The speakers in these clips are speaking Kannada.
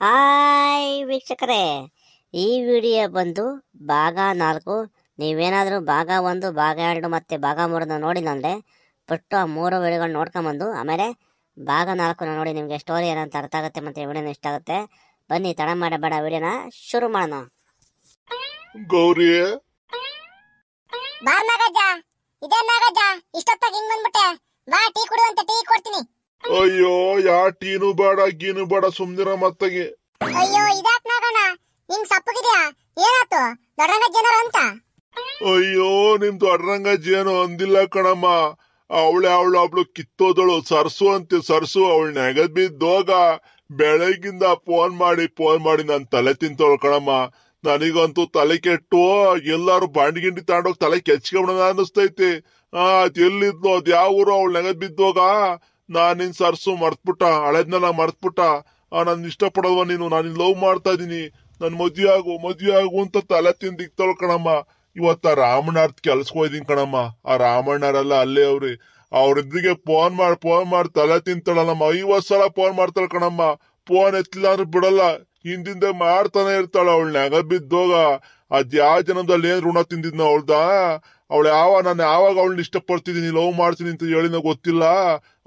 ಹಾಯ್ ವೀಕ್ಷಕರೇ ಈ ವಿಡಿಯೋ ಬಂದು ಭಾಗ ನಾಲ್ಕು ನೀವೇನಾದರೂ ಭಾಗ ಒಂದು ಭಾಗ ಎರಡು ಮತ್ತು ಭಾಗ ಮೂರನ್ನ ನೋಡಿದಂದರೆ ಪಟ್ಟು ಆ ಮೂರು ವಿಡಿಯೋಗಳನ್ನ ನೋಡ್ಕೊಂಬಂದು ಆಮೇಲೆ ಭಾಗ ನಾಲ್ಕನ್ನ ನೋಡಿ ನಿಮಗೆ ಸ್ಟೋರಿ ಏನಂತ ಅರ್ಥ ಆಗುತ್ತೆ ಮತ್ತು ವಿಡಿಯೋನ ಇಷ್ಟ ಆಗುತ್ತೆ ಬನ್ನಿ ತಡ ಮಾಡಬೇಡ ವಿಡಿಯೋನ ಶುರು ಮಾಡೋಣ ಗೌರಿ ಬಾರ್ ನಾಗಜ್ಜ ಇದೇ ನಾಗಜ್ಜ ಇಷ್ಟೊತ್ತಾಗಿ ಹಿಂಗ್ ಬಂದ್ಬಿಟ್ಟೆ ಬಾ ಟೀ ಕುಡು ಅಂತ ಟೀ ಕೊಡ್ತೀನಿ ಅಯ್ಯೋ ಯಾ ಟೀನು ಬೇಡ ಗೀನು ಬೇಡ ಸುಮ್ನಿರ ಮತ್ತಗೆ ಅಯ್ಯೋ ಇದಾಕ್ ನಾಗಣ್ಣ ನಿಂಗ್ ಸಪ್ಪಗಿದ್ಯಾ ಏನಾತು ದೊಡ್ಡರಂಗ ಜೇನರ ಅಂತ ಅಯ್ಯೋ ನಿಮ್ ದೊಡ್ಡರಂಗ ಜೇನು ಅಂದಿಲ್ಲ ಕಣಮ್ಮ ಅವಳೆ ಅವಳು ಅವಳು ಕಿತ್ತೋದಳು ಸರ್ಸು ಅಂತೆ ಸರ್ಸು ಅವಳ ನೆಗದ್ ಬಿದ್ದೋಗ ಬೆಳಗಿಂದ ಫೋನ್ ಮಾಡಿ ಫೋನ್ ಮಾಡಿ ನನ್ ತಲೆ ತಿಂತವಳು ಕಣಮ್ಮ ನನಗಂತೂ ತಲೆ ಕೆಟ್ಟು ಎಲ್ಲಾರು ಗಿಂಡಿ ತಗೊಂಡೋಗಿ ತಲೆ ಕೆಚ್ಕೊಂಡ ಅನಿಸ್ತೈತಿ ಆ ಅದ್ ಎಲ್ಲಿದ್ಲು ಅದ್ ಯಾವ ಊರು ಅವಳು ನೆಗದ್ ಬಿದ್ದೋಗ ನಿನ್ ಸರ್ಸು ಮರ್ತ್ಬಿಟ್ಟ ಹಳೆದ್ನೆಲ್ಲ ಮರ್ತ್ಬಿಟ್ಟ ಇಷ್ಟ ಇಷ್ಟಪಡಲ್ವ ನೀನು ನಾನು ಲವ್ ಮಾಡ್ತಾ ಇದೀನಿ ನನ್ ಮದ್ವೆ ಆಗು ಮದ್ವೆ ಆಗು ಅಂತ ತಲೆ ತಿಂದಿಕ್ತಾಳ್ ಕಣಮ್ಮ ಇವತ್ತ ರಾಮಣ್ಣ ಕೆಲ್ಸಕ್ಕೆ ಕಣಮ್ಮ ಆ ರಾಮಣ್ಣರೆಲ್ಲ ಅಲ್ಲೇ ಅವ್ರಿ ಅವ್ರಿದ್ರಿಗೆ ಫೋನ್ ಮಾಡಿ ಫೋನ್ ಮಾಡಿ ತಲೆ ತಿಂತಾಳಮ್ಮ ಐವತ್ ಸಲ ಫೋನ್ ಮಾಡ್ತಾಳ ಕಣಮ್ಮ ಫೋನ್ ಎತ್ತಿಲ್ಲ ಅಂದ್ರೆ ಬಿಡಲ್ಲ ಹಿಂದಿಂದ ಮಾಡ್ತಾನೆ ಇರ್ತಾಳ ಅವಳ ನೆಗ ಬಿದ್ದೋಗ ಅದ್ ಯಾವ ಜನದಲ್ಲಿ ಏನ್ ಋಣ ತಿಂದಿದ್ನ ಅವಳ್ದಾ ಅವಳು ಯಾವ ನಾನು ಯಾವಾಗ ಅವಳನ್ನ ಇಷ್ಟಪಡ್ತಿದ್ದೀನಿ ಲವ್ ಮಾಡ್ತೀನಿ ಅಂತ ಹೇಳಿ ಗೊತ್ತಿಲ್ಲ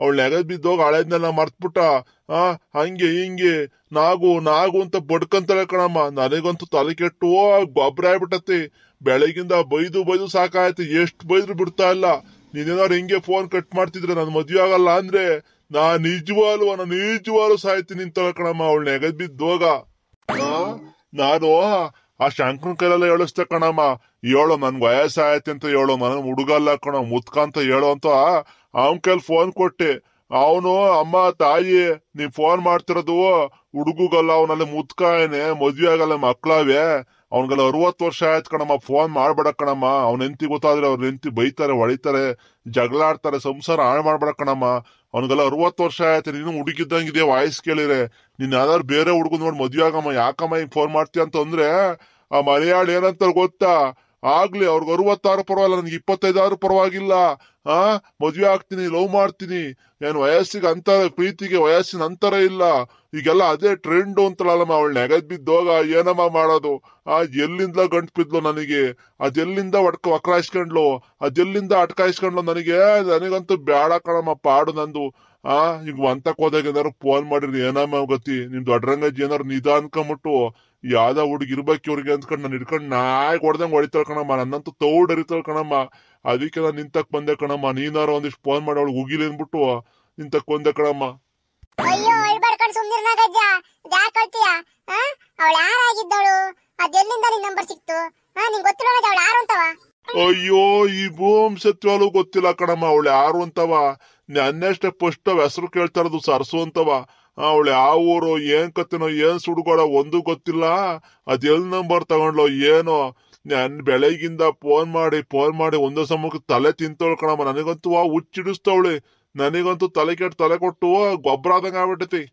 ಅವಳು ನೆಗದ್ ಬಿದ್ದೋಗ ಹಳೇದ್ನೆಲ್ಲ ಮರ್ತ್ಬಿಟ್ಟ ಆ ಹಂಗೆ ಹಿಂಗೆ ನಾಗು ನಾಗು ಅಂತ ಬಡ್ಕಂತಾಳೆ ಕಣಮ್ಮ ನನಗಂತೂ ತಲೆ ಕೆಟ್ಟು ಗೊಬ್ಬರ ಆಗ್ಬಿಟ್ಟತಿ ಬೆಳಗಿಂದ ಬೈದು ಬೈದು ಸಾಕಾಯ್ತು ಎಷ್ಟು ಬೈದ್ರು ಬಿಡ್ತಾ ಇಲ್ಲ ನೀನೇನಾರು ಹಿಂಗೆ ಫೋನ್ ಕಟ್ ಮಾಡ್ತಿದ್ರೆ ನನ್ ಮದ್ವೆ ಆಗಲ್ಲ ಅಂದ್ರೆ ನಾ ನಿಜವಾಲು ನಾನು ನಿಜವಾಲು ಸಾಯ್ತೀನಿ ನಿಂತಾಳ ಕಣಮ್ಮ ಅವಳು ನೆಗದ್ ಬಿದ್ದೋಗ ನಾನು ಆ ಶಂಕನ ಕೈಲೆಲ್ಲ ಎಳಿಸ್ದೆ ಕಣಮ್ಮ ಹೇಳು ನನ್ ವಯಸ್ಸಾಯ್ತಿ ಅಂತ ಹೇಳು ನನ್ ಹುಡುಗಲ್ಲ ಕಣ ಮುತ್ಕಂತ ಹೇಳು ಅಂತ ಅವನ್ ಕೈಲಿ ಫೋನ್ ಕೊಟ್ಟೆ ಅವನು ಅಮ್ಮ ತಾಯಿ ನೀ ಫೋನ್ ಮಾಡ್ತಿರೋದು ಹುಡುಗಲ್ಲ ಅವನಲ್ಲಿ ಏನೆ ಮದ್ವೆ ಆಗಲ್ಲ ಮಕ್ಳಾವೆ ಅವನ್ಗೆಲ್ಲ ಅರವತ್ ವರ್ಷ ಆಯ್ತು ಕಣಮ್ಮ ಫೋನ್ ಮಾಡ್ಬೇಡ ಕಣಮ್ಮ ಅವ್ನ ಹೆಂಡತಿ ಗೊತ್ತಾದ್ರೆ ಅವ್ರ ಹೆಂಡತಿ ಬೈತಾರೆ ಹೊಡಿತಾರೆ ಜಗಳಾಡ್ತಾರೆ ಸಂಸಾರ ಹಾಳು ಮಾಡ್ಬೇಡ ಕಣಮ್ಮ ಅವನಿಗೆಲ್ಲ ಅರವತ್ ವರ್ಷ ಆಯ್ತು ನೀನು ಹುಡುಗಿದ್ದಂಗಿದೆ ವಾಯ್ಸ್ ಕೇಳಿರೆ ನೀನ್ ಯಾವ್ದಾದ್ರು ಬೇರೆ ಹುಡುಗ ನೋಡಿ ಮದ್ವೆ ಆಗಮ್ಮ ಯಾಕಮ್ಮ ಹಿಂಗ್ ಫೋನ್ ಮಾಡ್ತೀಯ ಅಂತಂದ್ರೆ ಆ ಮಲಯಾಳ ಏನಂತ ಗೊತ್ತಾ ಆಗ್ಲಿ ಅವ್ರಿಗೆ ಅರವತ್ತಾರು ಪರವಾಗಿಲ್ಲ ನನ್ಗೆ ಇಪ್ಪತ್ತೈದಾರು ಪರವಾಗಿಲ್ಲ ಆ ಮದ್ವೆ ಆಗ್ತೀನಿ ಲವ್ ಮಾಡ್ತೀನಿ ಏನ್ ವಯಸ್ಸಿಗೆ ಅಂತರ ಪ್ರೀತಿಗೆ ವಯಸ್ಸಿನ ಅಂತರ ಇಲ್ಲ ಈಗೆಲ್ಲ ಅದೇ ಟ್ರೆಂಡ್ ಅಂತಳಲ್ಲಮ್ಮ ಅವಳು ನೆಗದ್ ಬಿದ್ದೋಗ ಏನಮ್ಮ ಮಾಡೋದು ಆ ಎಲ್ಲಿಂದ ಗಂಟ್ ಬಿದ್ಲು ನನಗೆ ಅದೆಲ್ಲಿಂದ ಒಡ್ಕ ವಕ್ರಾಯಿಸ್ಕೊಂಡ್ಲು ಅದೆಲ್ಲಿಂದ ಅಟ್ಕಾಯಿಸ್ಕೊಂಡ್ಲು ನನಗೆ ನನಗಂತೂ ಬೇಡ ಕಣಮ್ಮ ಪಾಡು ನಂದು ಆ ಈಗ ಒಂತಕ್ ಹೋದಾಗ ಏನಾರು ಫೋನ್ ಮಾಡಿರಿ ಏನಮ್ಮ ಗತಿ ನಿಮ್ ದೊಡ್ಡರಂಗಜ್ಜಿ ಏನಾರು ನಿಧಾನ ಅನ್ಕೊಂಬಿಟ್ಟು ಯಾವ್ದ ಹುಡುಗಿ ಇವ್ರಿಗೆ ಅಂದ್ಕೊಂಡು ನಾನು ಹಿಡ್ಕೊಂಡು ನಾಯಿ ಹೊಡ್ದಂಗ್ ಹೊಡಿತಾಳ ಕಣಮ್ಮ ನನ್ನಂತೂ ತೌಡ್ ಅರಿತಾಳ ಕಣಮ್ಮ ಅದಕ್ಕೆ ನಾನು ನಿಂತಕ್ ಬಂದೆ ಕಣಮ್ಮ ನೀನಾರು ಒಂದಿಷ್ಟು ಫೋನ್ ಮಾಡಿ ಅವಳು ಉಗಿಲಿ ಅಂದ್ಬಿಟ್ಟು ನಿಂತಕ್ ಬಂದೆ ಕಣಮ್ಮ ಅಯ್ಯೋ ಹೇಳ್ಬಾರ್ಕೊಂಡು ಸುಮ್ಮನಿರ್ನ ಗಜ್ಜ ಯಾಕೆ ಹೇಳ್ತೀಯ ಅವಳು ಯಾರಾಗಿದ್ದವಳು ಅದೆಲ್ಲಿಂದ ನಿನ್ ನಂಬರ್ ಸಿಕ್ತು ಹಾ ನಿಂಗೆ ಗೊತ್ತಿರೋ ಅವಳು ಯಾರು ಅಂತವ ಅಯ್ಯೋ ಈ ಭೂಮ್ ಗೊತ್ತಿಲ್ಲ ಕಣಮ್ಮ ಅವಳು ಯಾರು ಅಂತವ ನನ್ನಷ್ಟೇ ಫಸ್ಟ್ ಹೆಸ್ರು ಹೆಸರು ಕೇಳ್ತಾರದು ಸರಸು ಅಂತವ ಅವಳು ಯಾವ ಊರು ಏನ್ ಕತ್ತಿನೋ ಏನ್ ಸುಡುಗೋಡ ಒಂದು ಗೊತ್ತಿಲ್ಲ ಅದೆಲ್ ನಂಬರ್ ತಗೊಂಡ್ಲೋ ಏನೋ ನನ್ ಬೆಳಗಿಂದ ಫೋನ್ ಮಾಡಿ ಫೋನ್ ಮಾಡಿ ಒಂದೇ ಸಮಕ್ಕೆ ತಲೆ ತಿಂತವಳು ಕಣಮ್ಮ ನನಗಂತೂ ಆ ಹುಚ್ಚಿಡಿಸ್ತವಳಿ ನನಗಂತೂ ತಲೆ ಕೆಟ್ಟು ತಲೆ ಕೊಟ್ಟು ಗೊಬ್ಬರ ಆದಂಗ ಆಗ್ಬಿಟ್ಟತಿ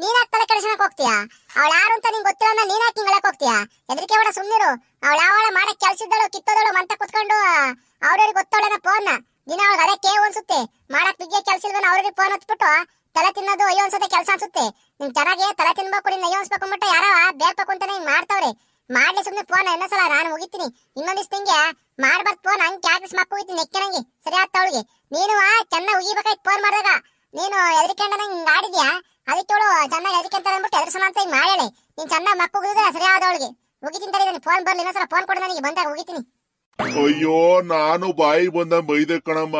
ನೀನ್ ತಲೆ ಕೆಡಿಸಕ್ ಹೋಗ್ತೀಯಾ ಅವಳ ಯಾರು ಅಂತ ನಿಂಗೆ ಗೊತ್ತಿಲ್ಲ ಅಂದ್ರೆ ನೀನ್ ಹಾಕಿ ಹಿಂಗಳಕ್ ಹೋಗ್ತೀಯಾ ಹೆದರಿಕೆ ಬೇಡ ಸುಮ್ನಿರು ಅವಳ ಯಾವಳ ಮಾಡಕ್ ಕೆಲ್ಸಿದ್ದಳು ಕಿತ್ತದಳು ಮಂತ ಕುತ್ಕೊಂಡು ಅವ್ರವ್ರಿಗೆ ಗೊತ್ತವಳನ ಫೋನ್ ದಿನ ಅವಳಿಗೆ ಅದೇ ಕೇವ್ ಅನ್ಸುತ್ತೆ ಮಾಡಕ್ ಬಿಗ್ಗೆ ಕೆಲ್ಸ ಅವ್ರಿಗೆ ಫೋನ್ ಹತ್ಬಿಟ್ಟು ತಲೆ ತಿನ್ನೋದು ಅಯ್ಯೋ ಅನ್ಸುತ್ತೆ ಕೆಲಸ ಅನ್ಸುತ್ತೆ ನಿನ್ ಚೆನ್ನಾಗಿ ತಲೆ ತಿನ್ಬೇಕು ನಿನ್ ಅಯ್ಯೋ ಅನ್ಸ್ಬೇಕು ಅಂದ್ಬಿಟ್ಟು ಯಾರೋ ಬೇಕು ಅಂತಾನೆ ಹಿಂಗ್ ಮಾಡ್ತಾವ್ರಿ ಮಾಡ್ಲಿ ಸುಮ್ನೆ ಫೋನ್ ಸಲ ನಾನು ಮುಗಿತೀನಿ ಇನ್ನೊಂದಿಷ್ಟು ಹಿಂಗೆ ಮಾಡ್ಬಾರ್ದು ಫೋನ್ ಹಂಗ್ ಕ್ಯಾಕ್ಸ್ ಮಾಕೋಗಿತೀನಿ ನೆಕ್ಕೆ ನಂಗೆ ಸರಿ ಆಗ್ತಾ ಅವಳಿಗೆ ನೀನು ಚೆನ್ನಾಗಿ ಉಗಿಬೇಕಾಯ್ತು ಫೋನ್ ಮಾಡಿದಾಗ ನೀನು ಎದ್ರಿಕೊಂಡ ನಂಗೆ ಹಿಂಗೆ ಆಡಿದ್ಯಾ ಅದಿಟ್ಟು ಚೆನ್ನಾಗಿ ಅದಕ್ಕೆ ಅಂತ ಅಂದ್ಬಿಟ್ಟು ಎದುರು ಸಮಾನ ಈಗ ನೀನ್ ಚೆನ್ನಾಗ್ ಮಕ್ಕ ಮಕ್ಕಳಿದ್ರೆ ಸರಿ ಆದವಳಿಗೆ ಹೋಗಿದ್ದೀನಿ ತಡಿ ಇದನ್ನ ಫೋನ್ ಬರ್ಲಿ ಇನ್ನೊಂದ್ಸಲ ಫೋನ್ ಕೊಡು ನನಗೆ ಬಂದಾಗ ಹೋಗಿತೀನಿ ಅಯ್ಯೋ ನಾನು ಬಾಯಿ ಬಂದ ಬೈದೆ ಕಣಮ್ಮ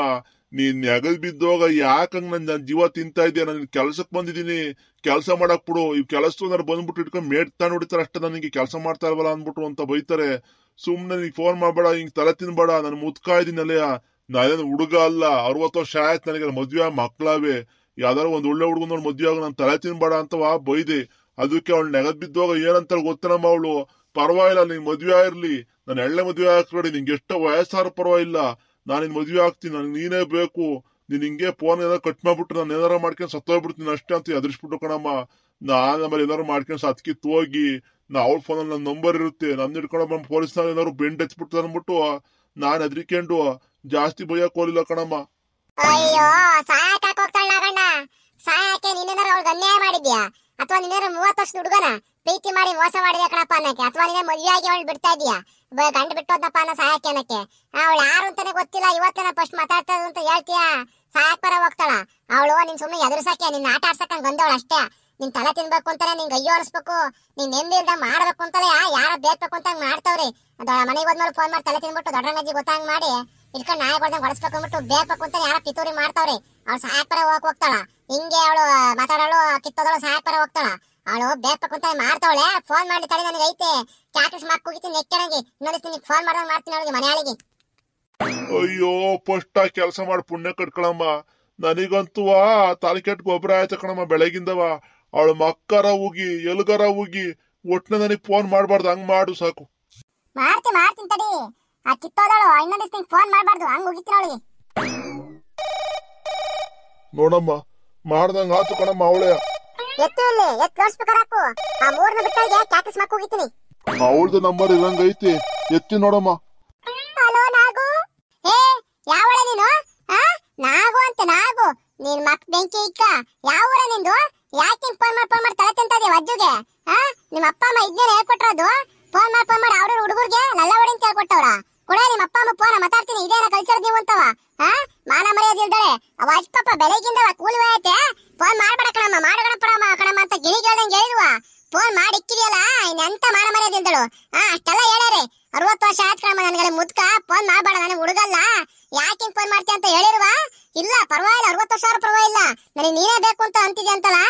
ನೀನ್ ನೆಗಲ್ ಬಿದ್ದೋಗ ಯಾಕಂಗ್ ನನ್ ನನ್ ಜೀವ ತಿಂತಾ ಇದ್ದೆ ನಾನು ಕೆಲ್ಸಕ್ ಬಂದಿದ್ದೀನಿ ಕೆಲಸ ಮಾಡಕ್ ಬಿಡು ಈ ಕೆಲಸ ಬಂದ್ಬಿಟ್ಟು ಇಟ್ಕೊಂಡು ಮೇಡ್ತಾ ನೋಡಿತಾರೆ ಅಷ್ಟೇ ನನಗೆ ಕೆಲಸ ಮಾಡ್ತಾ ಇರಲ್ಲ ಅನ್ಬಿಟ್ಟು ಅಂತ ಬೈತಾರೆ ಸುಮ್ನೆ ನೀನ್ ಫೋನ್ ಮಾಡ್ಬೇಡ ಹಿಂಗ್ ತಲೆ ತಿನ್ಬೇಡ ನಾನು ಮುತ್ಕಾ ಇದ್ದೀನಲ್ಲಯ್ಯ ನಾನೇನು ಹುಡುಗ ಅಲ್ಲ ಅರವತ್ತು ವರ್ಷ ಆಯ್ತು ನನಗೆ ಮದ್ವೆ ಮಕ್ಳಾವೆ ಯಾವ್ದಾರ ಒಂದ್ ಒಳ್ಳೆ ಹುಡುಗ ನೋಡ್ ಮದ್ವೆ ತಲೆ ತಿನ್ಬೇಡ ಅಂತವ ಬೈದೆ ಅದಕ್ಕೆ ಅವಳು ನೆಗದ್ ಬಿದ್ದಾಗ ಏನಂತ ಗೊತ್ತನಮ್ಮ ಅವಳು ಪರವಾಗಿಲ್ಲ ನಿನ್ ಮದ್ವೆ ಆಗಿರ್ಲಿ ನಾನು ಎಳ್ಳೆ ಮದ್ವೆ ಹಾಕ್ಬೇಡಿ ನಿಂಗೆ ಎಷ್ಟೋ ವಯಸ್ಸಾರು ಪರವಾಗಿಲ್ಲ ನಾನು ನಿನ್ ಮದ್ವೆ ಆಗ್ತೀನಿ ನನಗೆ ನೀನೇ ಬೇಕು ನೀನ್ ಹಿಂಗೆ ಫೋನ್ ಏನಾರ ಕಟ್ ಮಾಡ್ಬಿಟ್ಟು ನಾನು ಏನಾರ ಮಾಡ್ಕೊಂಡು ಸತ್ತೋಗ್ಬಿಡ್ತೀನಿ ಅಷ್ಟೇ ಅಂತ ಎದುರಿಸ್ಬಿಟ್ಟು ಕಣಮ್ಮ ನಾನು ನಮ್ಮಲ್ಲಿ ಏನಾರು ಮಾಡ್ಕೊಂಡ್ ಸತ್ಕಿ ಹೋಗಿ ನಾ ಅವ್ಳ ಫೋನಲ್ಲಿ ನನ್ನ ನಂಬರ್ ಇರುತ್ತೆ ನನ್ನ ಇಟ್ಕೊಂಡು ಪೊಲೀಸ್ ಪೊಲೀಸ್ನಲ್ಲಿ ಏನಾರು ಬೆಂಡ್ ಹಚ್ಬಿಟ್ಟು ಅಂದ್ಬಿಟ್ಟು ನಾನು ಹೆದರಿಕೊಂಡು ಜಾಸ್ತಿ ಬೈಯಕ್ ಕೋಲಿಲ್ಲ ಕಣಮ್ಮ ಅಯ್ಯೋ ಸಾಯಕ್ಕೆ ನಿನ್ನೇನಾರು ಅವ್ಳಿಗೆ ಅನ್ಯಾಯ ಮಾಡಿದ್ಯಾ ಅಥವಾ ನೀನೇನಾರು ಮೂವತ್ತು ವರ್ಷದ ಹುಡುಗನ ಪ್ರೀತಿ ಮಾಡಿ ಮೋಸ ಮಾಡಿದ್ಯಾ ಕಣಪ್ಪ ಅನ್ನಕ್ಕೆ ಅಥವಾ ನೀನೇ ಮದುವೆ ಅವಳು ಬಿಡ್ತಾ ಇದೀಯಾ ಗಂಡು ಬಿಟ್ಟೋದಪ್ಪ ಅನ್ನೋ ಸಾಯಕ್ಕೆ ಅನ್ನಕ್ಕೆ ಅವಳು ಯಾರು ಅಂತಾನೆ ಗೊತ್ತಿಲ್ಲ ಇವತ್ತೇನ ಫಸ್ಟ್ ಮಾತಾಡ್ತಾ ಅಂತ ಹೇಳ್ತೀಯಾ ಸಾಯಕ್ ಪರ ಹೋಗ್ತಾಳ ಅವಳು ನಿನ್ ಸುಮ್ಮನೆ ಎದುರ್ಸಕ್ಕೆ ನಿನ್ನ ಆಟ ಆಡ್ಸಕ್ಕೆ ಬಂದವಳು ಅಷ್ಟೇ ನಿನ್ ತಲೆ ತಿನ್ಬೇಕು ಅಂತಾನೆ ನಿನ್ ಅಯ್ಯೋ ಅನಿಸ್ಬೇಕು ನೀನ್ ನೆಮ್ಮದಿಯಿಂದ ಮಾಡ್ಬೇಕು ಅಂತಲೇ ಯಾರ ಬೇಕು ಅಂತ ಮಾಡ್ತಾವ್ರಿ ದೊಡ್ಡ ಮನೆಗೆ ಹೋದ್ಮೇಲೆ ಫೋನ್ ಮಾಡಿ ತಲೆ ತಿನ್ಬಿಟ್ಟು ದೊಡ್ಡ ಗೊತ್ತಾಂಗ್ ಮಾಡಿ ಇಟ್ಕೊಂಡು ನಾಯಿ ಕೊಡ್ದಂಗೆ ಹೊಡಸ್ಬೇಕು ಅಂದ್ಬಿಟ್ಟು ಬೇರ್ಬೇಕು ಅಂತ ಯಾರ ಪಿತೂರಿ ಮಾಡ್ತಾವ್ರಿ ಅವ್ಳು ಸಾಯಪರ ಹೋಗಕ್ ಹೋಗ್ತಾಳ ಹಿಂಗೆ ಅವಳು ಮಾತಾಡೋಳು ಕಿತ್ತೋದಳು ಸಾಯಪರ ಹೋಗ್ತಾಳ ಅವಳು ಬೇರ್ಬೇಕು ಅಂತ ಮಾಡ್ತಾವಳೆ ಫೋನ್ ಮಾಡಿ ತಡಿ ನನಗೆ ಐತೆ ಕ್ಯಾಟ್ರಿಸ್ ಮಾಕ್ ಹೋಗಿತ್ತು ನೆಕ್ಕಣಂಗೆ ನಿನಗೆ ಫೋನ್ ಮಾಡ್ದಂಗೆ ಮಾಡ್ತೀನಿ ಅವಳಿಗೆ ಮನೆಯಾಳಿಗೆ ಅಯ್ಯೋ ಫಸ್ಟ್ ಆ ಕೆಲಸ ಮಾಡಿ ಪುಣ್ಯ ಕಟ್ಕೊಳಮ್ಮ ನನಗಂತೂ ತಲೆ ಕೆಟ್ಟ ಗೊಬ್ಬರ ಆಯ್ತು ಕಣಮ್ಮ ಬೆಳಗಿಂದವ ಅವಳು ಮಕ್ಕರ ಹೋಗಿ ಎಲ್ಗರ ಹೋಗಿ ಒಟ್ಟಿನ ನನಗೆ ಫೋನ್ ಮಾಡಬಾರ್ದು ಹಂಗ್ ಮಾಡು ಸಾಕು ಮಾಡ್ತೀನಿ ಮಾಡ್ತೀನಿ ತಡಿ ಆ ಕಿತ್ತೋದಳು ಇನ್ನೊಂದ್ ದಿವಸ ನಿಂಗೆ ಫೋನ್ ಮಾಡಬಾರ್ದು ಹಂಗ್ ಹೋಗಿತ್ತೀನಿ ಅವಳಿಗೆ ನೋಡಮ್ಮ ಮಾಡ್ದಂಗ ಆತು ಕಣಮ್ಮ ಅವಳೆ ಎತ್ತು ಇಲ್ಲಿ ಎತ್ತು ಆ ಮೂರ್ನ ಬಿಟ್ಟಳಿಗೆ ಕ್ಯಾಕಸ್ ಮಾಕ್ ಹೋಗಿತ್ತೀನಿ ಅವಳ್ದು ನಂಬರ್ ಇರಂಗ ಐತಿ ಎತ್ತಿ ನೋಡಮ್ಮ ಹಲೋ ನಾಗು ಏ ಯಾವಳ ನೀನು ಹಾ ನಾಗು ಅಂತ ನಾಗು ನೀನ್ ಮಕ್ ಬೆಂಕಿ ಇಕ್ಕ ಊರ ನಿಂದು ಯಾಕೆ ಫೋನ್ ಮಾಡಿ ಫೋನ್ ಮಾಡಿ ತಲೆ ತಿಂತದೆ ವಜ್ಜುಗೆ ಆ ನಿಮ್ಮ ಅಪ್ಪ ಅಮ್ಮ ಇದ್ನೇನು ಹೇಳ್ಕೊಟ್ರದು ಫೋನ್ ಮಾಡಿ ಫೋನ್ ಮಾಡಿ ಅವ್ರ ಹುಡುಗರಿಗೆ ನಲ್ಲ ಹೊಡಿ ಅಂತ ಹೇಳ್ಕೊಟ್ಟವ್ರ ಕುಣಾರಿ ನಿಮ್ಮ ಅಪ್ಪ ಅಮ್ಮ ಫೋನ್ ಮಾತಾಡ್ತೀನಿ ಇದೇನ ಕಲ್ಸರ್ ನೀವು ಅಂತವ ಹಾ ಮಾನ ಮರ್ಯಾದೆ ಇಲ್ದಳೆ ಅವ ಅಜ್ಜಪ್ಪ ಬೆಳಗಿಂದ ಕೂಲಿ ಐತೆ ಫೋನ್ ಮಾಡ್ಬೇಡ ಕಣಮ್ಮ ಮಾಡಬೇಡ ಪಡಮ್ಮ ಕಣಮ್ಮ ಅಂತ ಗಿಳಿ ಹೇಳ್ದಂಗೆ ಹೇಳಿದ್ವ ಫೋನ್ ಮಾಡಿ ಇಕ್ಕಿದೆಯಲ್ಲ ಇನ್ನೆಂತ ಮಾನ ಮರ್ಯಾದೆ ಇಲ್ದಳು ಹಾ ಅಷ್ಟೆಲ್ಲ ಹೇಳಾರೆ ಅರವತ್ತು ವರ್ಷ ಆಯ್ತು ಕಣಮ್ಮ ನನಗೆ ಮುದ್ಕ ಫೋನ್ ಮಾಡಬೇಡ ನನಗೆ ಹುಡುಗಲ್ಲ ಯಾಕೆ ಫೋನ್ ಮಾಡ್ತೀಯ ಅಂತ ಹೇಳಿರುವ ಇಲ್ಲ ಪರವಾಗಿಲ್ಲ ಅರವತ್ತು ಸಾವಿರ ಪರವಾಗಿಲ್ಲ ನನಗೆ ನೀನೇ ಬೇಕು ಅಂತ ಅಂತಿದ್ಯ ಅಂತಲ್ಲ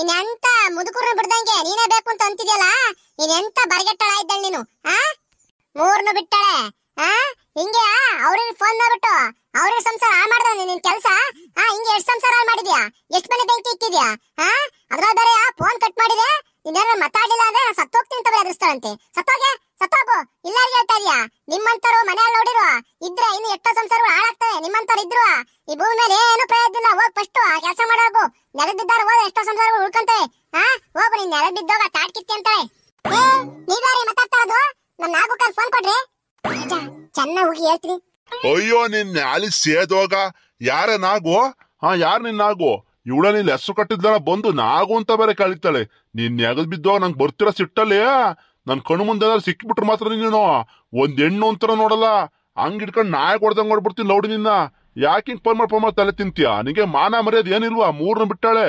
ಇನ್ನೆಂತ ಮುದುಕುರ್ನ ಬಿಡ್ದಂಗೆ ನೀನೇ ಬೇಕು ಅಂತ ಅಂತಿದ್ಯಲ್ಲ ಎಂತ ಬರಗೆಟ್ಟಳ ಇದ್ದಾಳೆ ನೀನು ಆ ಮೂರ್ನು ಬಿಟ್ಟಳೆ ಆ ಹಿಂಗೆ ಅವ್ರಿಗೆ ಫೋನ್ ಮಾಡ್ಬಿಟ್ಟು ಅವ್ರಿಗೆ ಸಂಸಾರ ಹಾಳ್ ಮಾಡ್ದ ನಿನ್ ಕೆಲಸ ಆ ಹಿಂಗೆ ಎಷ್ಟ್ ಸಂಸಾರ ಹಾಳು ಮಾಡಿದ್ಯಾ ಎಷ್ಟು ಮನೆ ಬೆಂಕಿ ಇಕ್ಕಿದ್ಯಾ ಆ ಅದ್ರ ಬೇರೆ ಫೋನ್ ಕಟ್ ಮಾಡಿದೆ ಇನ್ನೇನು ಮಾತಾಡಿಲ್ಲ ಅಂದ್ರೆ ನಾನು ಸತ್ತೋಗ್ತೀನಿ ಅಂತ ಎದುರಿಸ್ತಾಳಂತೆ ಸತ್ತೋಗೆ ಸತ್ತೋಗು ಇಲ್ಲ ಹೇಳ್ತಾ ಇದೀಯಾ ನಿಮ್ಮಂತರು ಮನೆಯಲ್ಲಿ ನೋಡಿರು ಇದ್ರೆ ಇನ್ನು ಎಷ್ಟೋ ಸಂಸಾರಗಳು ಹಾಳಾಗ್ತವೆ ನಿಮ್ಮಂತರು ಇದ್ರು ಈ ಭೂಮಿ ಮೇಲೆ ಏನು ಪ್ರಯೋಜನ ಇಲ್ಲ ಹೋಗ್ ಫಸ್ಟ್ ಆ ಕೆಲಸ ಮಾಡೋಗು ನೆಲದಿದ್ದಾರೆ ಹೋದ್ರೆ ಎಷ್ಟೋ ಸಂಸಾರಗಳು ಉಳ್ಕೊಂತವೆ ಆ ಹೋಗು ನೀನ್ ನೆಲದಿದ್ದೋಗ ತಾಟ್ಕಿತ್ತಿ ಅಂತಾಳೆ ನೀವ್ಯಾರೇ ಮಾತಾಡ್ತಾ ಇರೋದು ನನ್ನ ನಾಗುಕಲ್ ಫೋನ್ ಕೊಡ್ರಿ ಅಯ್ಯೋ ನಿನ್ ನ್ಯಾಲಿ ಸೇದೋಗ ಯಾರ ನಾಗು ಹಾ ಯಾರ ನಿನ್ ನಾಗು ಇವಳ ನಿನ್ ಹೆಸರು ಕಟ್ಟಿದ್ದಾಳ ಬಂದು ನಾಗು ಅಂತ ಬೇರೆ ಕಳಿತಾಳೆ ನಿನ್ ಎಗದ್ ಬಿದ್ದೋಗ ನಂಗೆ ಬರ್ತಿರ ಸಿಟ್ಟಲ್ಲಿ ನನ್ ಕಣ್ಣು ಮುಂದೆ ಸಿಕ್ಕಿಬಿಟ್ರು ಮಾತ್ರ ನೀನು ಒಂದ್ ಹೆಣ್ಣು ಅಂತರ ನೋಡಲ್ಲ ಹಂಗ ಇಟ್ಕೊಂಡು ನಾಯ ಕೊಡ್ದಂಗ್ ನೋಡ್ಬಿಡ್ತೀನಿ ನೋಡಿ ನಿನ್ನ ಯಾಕೆ ಫೋನ್ ಮಾಡಿ ಫೋನ್ ಮಾಡಿ ತಲೆ ತಿಂತೀಯ ನಿನಗೆ ಮಾನ ಮರ್ಯಾದ ಏನಿಲ್ವಾ ಮೂರ್ನ ಬಿಟ್ಟಾಳೆ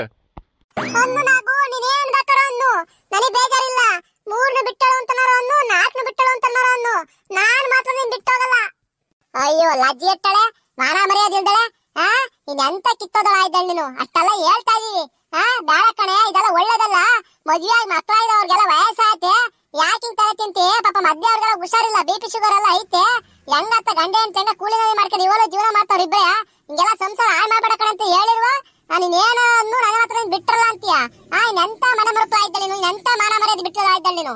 ನನಗೆ ಬೇಜಾರಿಲ್ಲ ಮೂರ್ನ ಅಂತ ಅಯ್ಯೋ ಲಜ್ಜಿ ಇಟ್ಟಳೆ ಮಾನ ಮರ್ಯಾದಿಲ್ದಳೆ ಹಾ ನೀನ್ ಎಂತ ಕಿತ್ತೋದಳ ನೀನು ಅಷ್ಟೆಲ್ಲ ಹೇಳ್ತಾ ಇದೀವಿ ಹಾ ಬಾಳ ಕಣೆ ಇದೆಲ್ಲ ಒಳ್ಳೇದಲ್ಲ ಮದ್ವೆ ಆಗಿ ಮಕ್ಕಳ ಇದ್ದವ್ರಿಗೆಲ್ಲ ವಯಸ್ಸಾಯ್ತೆ ಯಾಕಿಂಗ್ ತರ ತಿಂತಿ ಪಾಪ ಮದ್ಯ ಅವ್ರಿಗೆಲ್ಲ ಹುಷಾರಿಲ್ಲ ಬಿ ಪಿ ಶುಗರ್ ಎಲ್ಲ ಐತೆ ಹೆಂಗತ್ತ ಗಂಡ ಅಂತ ಹೆಂಗ ಕೂಲಿ ಮಾಡ್ಕೊಂಡು ಇವಳು ಜೀವನ ಮಾಡ್ತಾವ್ರ ಇಬ್ಬರೇ ಹಿಂಗೆಲ್ಲ ಸಂಸಾರ ಹಾಳು ಮಾಡ್ಬೇಡ ಕಣೆ ಅಂತ ಹೇಳಿರುವ ನೀನೇನು ನನ್ನ ಹತ್ರ ಬಿಟ್ರಲ್ಲ ಅಂತೀಯ ಆ ಎಂತ ಮನ ಮರುತ್ವ ಇದ್ದಾಳೆ ನೀನು ಎಂತ ಮಾನ ಮರ್ಯಾದೆ ಬಿಟ್ಟಿಲ್ಲ ಇದ್ದಾಳೆ ನೀನು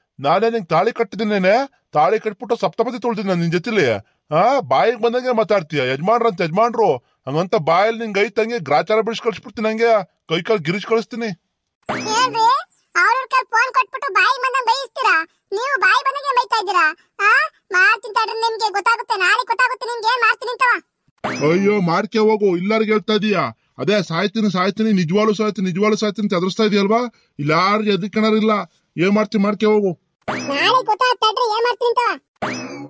ನಾನೇ ನಿಂಗೆ ತಾಳಿ ಕಟ್ಟಿದಿನೇನೆ ತಾಳಿ ಕಟ್ಬಿಟ್ಟು ಸಪ್ತಪದಿ ತೊಳ್ದಿನಿ ನಾನು ನಿನ್ ಜೊತೆಲಿ ಆ ಬಾಯಿಗೆ ಬಂದಂಗೆ ಮಾತಾಡ್ತೀಯ ಅಂತ ಯಜಮಾನ್ರು ಹಂಗಂತ ಬಾಯಲ್ಲಿ ನಿಂಗೆ ಐತಂಗೆ ಗ್ರಾಚಾರ ಬಿಡಿಸಿ ಕಳಿಸ್ಬಿಡ್ತೀನಿ ನಂಗೆ ಕೈ ಕಾಲು ಗಿರಿಸಿ ಕಳಿಸ್ತೀನಿ ಫೋನ್ ಬಾಯಿ ನೀವು ಬಾಯಿ ಆ ಗೊತ್ತಾಗುತ್ತೆ ನಾಳೆ ಗೊತ್ತಾಗುತ್ತೆ ಅಯ್ಯೋ ಮಾರ್ಕೆ ಹೋಗು ಇಲ್ಲಾರ್ಗ ಹೇಳ್ತಾ ಇದೀಯಾ ಅದೇ ಸಾಯ್ತೀನಿ ಸಾಯ್ತೀನಿ ನಿಜವಾಗ್ಲೂ ಸಾಯ್ತೀನಿ ನಿಜವಾಗ್ಲೂ ಸಾಯ್ತೀನಿ ಚದರ್ಸ್ತಾ ಎದುರಿಸ್ತಾ ಇಲ್ಲಾರ್ಗ ಎದಕ್ಕೆ ಇಲ್ಲ ಏನ್ ಮಾಡ್ತೀನಿ ಮಾಡ್ಕೆ ಹೋಗು ನಾಳೆ ಗೊತ್ತಾಗ್ತಾಡ್ರಿ ಏನ್ ಮಾಡ್ತೀನಿ